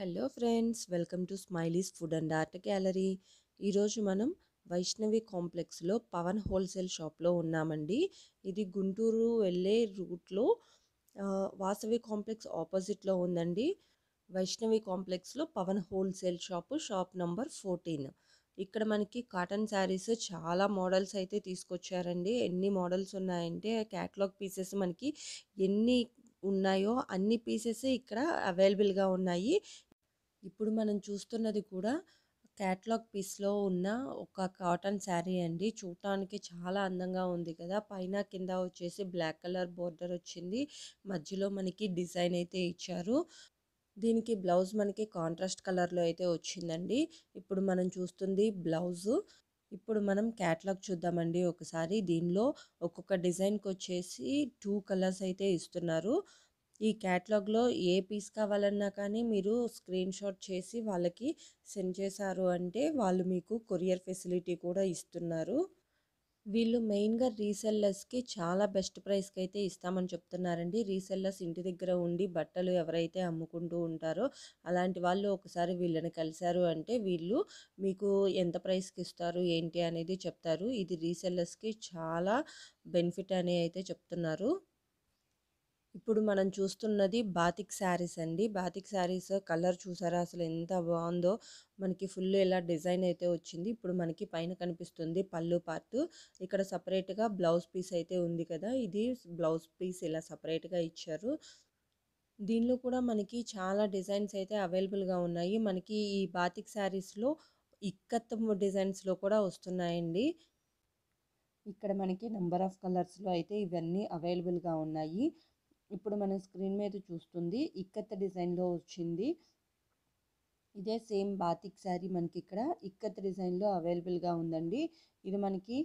hello friends welcome to smiley's food and art gallery ఈరోజు మనం వైష్ణవి కాంప్లెక్స్లో పవన్ హోల్సేల్ షాప్లో ఉన్నామండి ఇది గుంటూరు వెళ్ళే రూట్లో వాసవి కాంప్లెక్స్ ఆపోజిట్లో ఉందండి వైష్ణవి కాంప్లెక్స్లో Pawan wholesale shop shop number fourteen ఇక్కడ మనకి కాటన్ శారీస్ చాలా మోడల్స్ అయితే తీసుకొచ్చారండి ఎన్ని మోడల్స్ ఉన్నాయంటే క్యాటలాగ్ పీసెస్ మనకి ఎన్ని ఉన్నాయో అన్ని పీసెస్ ఇక్కడ అవైలబుల్గా ఉన్నాయి ఇప్పుడు మనం చూస్తున్నది కూడా క్యాట్లాగ్ పీస్లో ఉన్న ఒక కాటన్ శారీ అండి చూడటానికి చాలా అందంగా ఉంది కదా పైన కింద వచ్చేసి బ్లాక్ కలర్ బోర్డర్ వచ్చింది మధ్యలో మనకి డిజైన్ అయితే ఇచ్చారు దీనికి బ్లౌజ్ మనకి కాంట్రాస్ట్ కలర్లో అయితే వచ్చిందండి ఇప్పుడు మనం చూస్తుంది బ్లౌజు ఇప్పుడు మనం క్యాట్లాగ్ చూద్దామండి ఒకసారి దీనిలో ఒక్కొక్క డిజైన్కి వచ్చేసి టూ కలర్స్ అయితే ఇస్తున్నారు ఈ క్యాట్లాగ్లో ఏ పీస్ కావాలన్నా కానీ మీరు స్క్రీన్ షాట్ చేసి వాళ్ళకి సెండ్ చేశారు అంటే వాళ్ళు మీకు కొరియర్ ఫెసిలిటీ కూడా ఇస్తున్నారు వీళ్ళు మెయిన్గా రీసెల్లర్స్కి చాలా బెస్ట్ ప్రైస్కి అయితే ఇస్తామని చెప్తున్నారండి రీసెల్లర్స్ ఇంటి దగ్గర ఉండి బట్టలు ఎవరైతే అమ్ముకుంటూ ఉంటారో అలాంటి వాళ్ళు ఒకసారి వీళ్ళని కలిశారు అంటే వీళ్ళు మీకు ఎంత ప్రైస్కి ఇస్తారు ఏంటి అనేది చెప్తారు ఇది రీసెల్లర్స్కి చాలా బెనిఫిట్ అని అయితే చెప్తున్నారు ఇప్పుడు మనం చూస్తున్నది బాతిక్ శారీస్ అండి బాతిక్ శారీస్ కలర్ చూసారా అసలు ఎంత బాగుందో మనకి ఫుల్ ఇలా డిజైన్ అయితే వచ్చింది ఇప్పుడు మనకి పైన కనిపిస్తుంది పళ్ళు పార్ట్ ఇక్కడ సపరేట్గా బ్లౌజ్ పీస్ అయితే ఉంది కదా ఇది బ్లౌజ్ పీస్ ఇలా సపరేట్గా ఇచ్చారు దీనిలో కూడా మనకి చాలా డిజైన్స్ అయితే అవైలబుల్గా ఉన్నాయి మనకి ఈ బాతిక్ శారీస్లో ఇక్కత్ డిజైన్స్లో కూడా వస్తున్నాయండి ఇక్కడ మనకి నెంబర్ ఆఫ్ కలర్స్లో అయితే ఇవన్నీ అవైలబుల్గా ఉన్నాయి ఇప్పుడు మనం స్క్రీన్ మీద చూస్తుంది ఇక్కత్త డిజైన్లో వచ్చింది ఇదే సేమ్ బాతిక్ శారీ మనకి ఇక్కడ ఇక్కత్ డిజైన్లో అవైలబుల్గా ఉందండి ఇది మనకి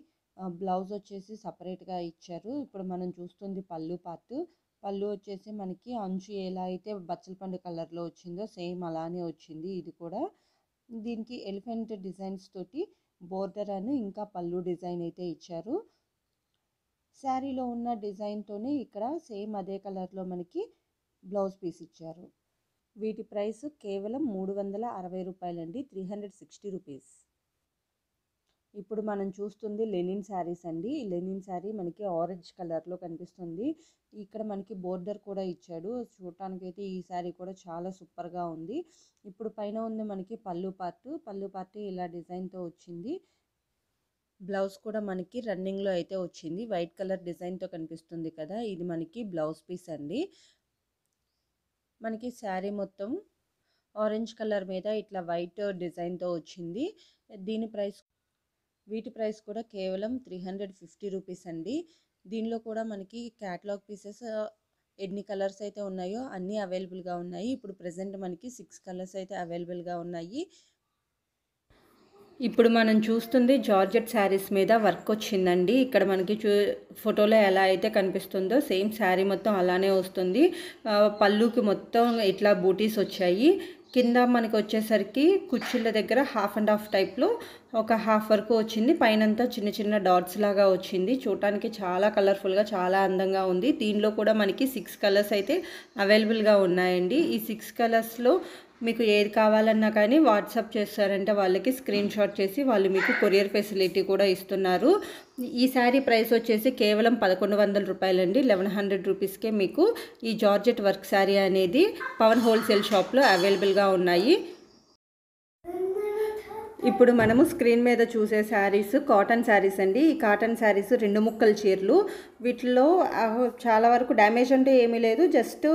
బ్లౌజ్ వచ్చేసి సపరేట్గా ఇచ్చారు ఇప్పుడు మనం చూస్తుంది పళ్ళు పాత్ పళ్ళు వచ్చేసి మనకి అంచు ఎలా అయితే బచ్చలపండు కలర్లో వచ్చిందో సేమ్ అలానే వచ్చింది ఇది కూడా దీనికి ఎలిఫెంట్ డిజైన్స్ తోటి బోర్డర్ అని ఇంకా పళ్ళు డిజైన్ అయితే ఇచ్చారు శారీలో ఉన్న డిజైన్తోనే ఇక్కడ సేమ్ అదే కలర్లో మనకి బ్లౌజ్ పీస్ ఇచ్చారు వీటి ప్రైస్ కేవలం మూడు వందల అరవై రూపాయలండి త్రీ హండ్రెడ్ సిక్స్టీ రూపీస్ ఇప్పుడు మనం చూస్తుంది లెనిన్ శారీస్ అండి లెనిన్ శారీ మనకి ఆరెంజ్ కలర్లో కనిపిస్తుంది ఇక్కడ మనకి బోర్డర్ కూడా ఇచ్చాడు చూడటానికైతే ఈ శారీ కూడా చాలా సూపర్గా ఉంది ఇప్పుడు పైన ఉంది మనకి పళ్ళు పార్ట్ పళ్ళు పార్ట్ ఇలా డిజైన్తో వచ్చింది బ్లౌజ్ కూడా మనకి రన్నింగ్లో అయితే వచ్చింది వైట్ కలర్ డిజైన్తో కనిపిస్తుంది కదా ఇది మనకి బ్లౌజ్ పీస్ అండి మనకి శారీ మొత్తం ఆరెంజ్ కలర్ మీద ఇట్లా వైట్ డిజైన్తో వచ్చింది దీని ప్రైస్ వీటి ప్రైస్ కూడా కేవలం త్రీ హండ్రెడ్ ఫిఫ్టీ రూపీస్ అండి దీనిలో కూడా మనకి క్యాటలాగ్ పీసెస్ ఎన్ని కలర్స్ అయితే ఉన్నాయో అన్నీ అవైలబుల్గా ఉన్నాయి ఇప్పుడు ప్రజెంట్ మనకి సిక్స్ కలర్స్ అయితే అవైలబుల్గా ఉన్నాయి ఇప్పుడు మనం చూస్తుంది జార్జెట్ శారీస్ మీద వర్క్ వచ్చిందండి ఇక్కడ మనకి చూ ఫోటోలో ఎలా అయితే కనిపిస్తుందో సేమ్ శారీ మొత్తం అలానే వస్తుంది పళ్ళుకి మొత్తం ఇట్లా బూటీస్ వచ్చాయి కింద మనకు వచ్చేసరికి కుర్చీల దగ్గర హాఫ్ అండ్ హాఫ్ టైప్లో ఒక హాఫ్ వరకు వచ్చింది పైనంతా చిన్న చిన్న డాట్స్ లాగా వచ్చింది చూడటానికి చాలా కలర్ఫుల్గా చాలా అందంగా ఉంది దీనిలో కూడా మనకి సిక్స్ కలర్స్ అయితే అవైలబుల్గా ఉన్నాయండి ఈ సిక్స్ కలర్స్లో మీకు ఏది కావాలన్నా కానీ వాట్సాప్ చేస్తారంటే వాళ్ళకి స్క్రీన్ షాట్ చేసి వాళ్ళు మీకు కొరియర్ ఫెసిలిటీ కూడా ఇస్తున్నారు ఈ శారీ ప్రైస్ వచ్చేసి కేవలం పదకొండు వందల రూపాయలండి లెవెన్ హండ్రెడ్ రూపీస్కే మీకు ఈ జార్జెట్ వర్క్ శారీ అనేది పవన్ హోల్సేల్ షాప్లో అవైలబుల్గా ఉన్నాయి ఇప్పుడు మనము స్క్రీన్ మీద చూసే శారీస్ కాటన్ శారీస్ అండి ఈ కాటన్ శారీస్ రెండు ముక్కల చీరలు వీటిలో చాలా వరకు డ్యామేజ్ అంటే ఏమీ లేదు జస్ట్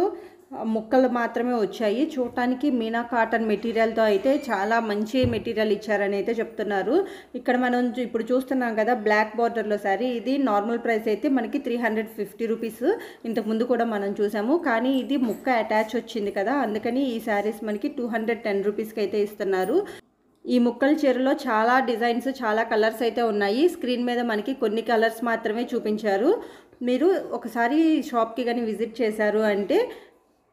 ముక్కలు మాత్రమే వచ్చాయి చూడటానికి మీనా కాటన్ మెటీరియల్తో అయితే చాలా మంచి మెటీరియల్ ఇచ్చారని అయితే చెప్తున్నారు ఇక్కడ మనం ఇప్పుడు చూస్తున్నాం కదా బ్లాక్ బార్డర్లో సారీ ఇది నార్మల్ ప్రైస్ అయితే మనకి త్రీ హండ్రెడ్ ఫిఫ్టీ రూపీస్ ఇంతకుముందు కూడా మనం చూసాము కానీ ఇది ముక్క అటాచ్ వచ్చింది కదా అందుకని ఈ శారీస్ మనకి టూ హండ్రెడ్ టెన్ రూపీస్కి అయితే ఇస్తున్నారు ఈ ముక్కల చీరలో చాలా డిజైన్స్ చాలా కలర్స్ అయితే ఉన్నాయి స్క్రీన్ మీద మనకి కొన్ని కలర్స్ మాత్రమే చూపించారు మీరు ఒకసారి షాప్కి కానీ విజిట్ చేశారు అంటే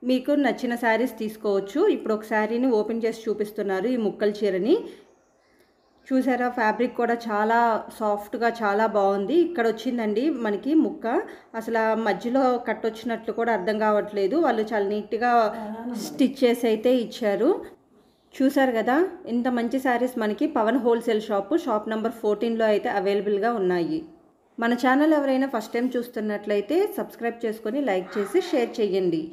మీకు నచ్చిన శారీస్ తీసుకోవచ్చు ఇప్పుడు ఒక శారీని ఓపెన్ చేసి చూపిస్తున్నారు ఈ ముక్కల చీరని చూసారా ఫ్యాబ్రిక్ కూడా చాలా సాఫ్ట్గా చాలా బాగుంది ఇక్కడ వచ్చిందండి మనకి ముక్క అసలు మధ్యలో కట్ వచ్చినట్లు కూడా అర్థం కావట్లేదు వాళ్ళు చాలా నీట్గా స్టిచ్ చేసి అయితే ఇచ్చారు చూసారు కదా ఇంత మంచి శారీస్ మనకి Pawan wholesale shop shop number ఫోర్టీన్లో అయితే అవైలబుల్గా ఉన్నాయి మన ఛానల్ ఎవరైనా ఫస్ట్ టైం చూస్తున్నట్లయితే సబ్స్క్రైబ్ చేసుకొని లైక్ చేసి షేర్ చేయండి